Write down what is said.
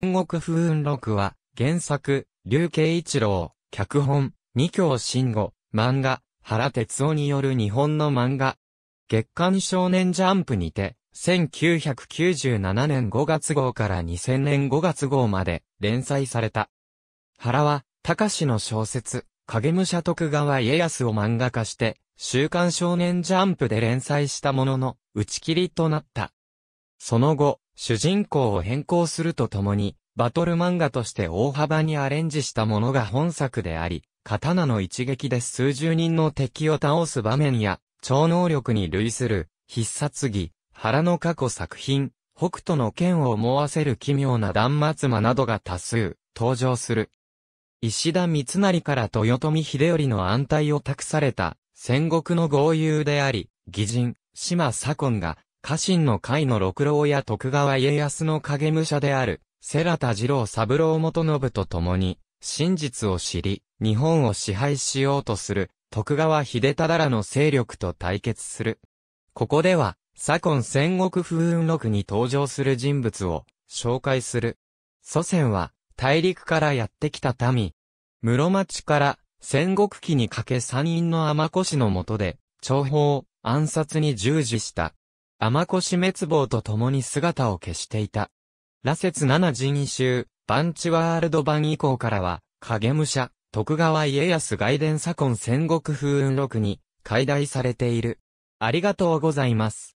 天国風雲録は、原作、竜慶一郎、脚本、二京慎吾、漫画、原哲夫による日本の漫画。月刊少年ジャンプにて、1997年5月号から2000年5月号まで連載された。原は、隆の小説、影武者徳川家康を漫画化して、週刊少年ジャンプで連載したものの、打ち切りとなった。その後、主人公を変更するとともに、バトル漫画として大幅にアレンジしたものが本作であり、刀の一撃で数十人の敵を倒す場面や、超能力に類する、必殺技、腹の過去作品、北斗の剣を思わせる奇妙な断末魔などが多数、登場する。石田三成から豊臣秀頼の安泰を託された、戦国の豪遊であり、義人、島左近が、家臣の会の六郎や徳川家康の影武者である、セラタ二郎三郎元信と共に、真実を知り、日本を支配しようとする、徳川秀忠らの勢力と対決する。ここでは、左近戦国風雲録に登場する人物を紹介する。祖先は、大陸からやってきた民。室町から戦国期にかけ山陰の天氏の下で、重宝、暗殺に従事した天越滅亡と共に姿を消していた。羅刹七人一周、バンチワールド版以降からは、影武者、徳川家康外伝左近戦国風雲録に、解題されている。ありがとうございます。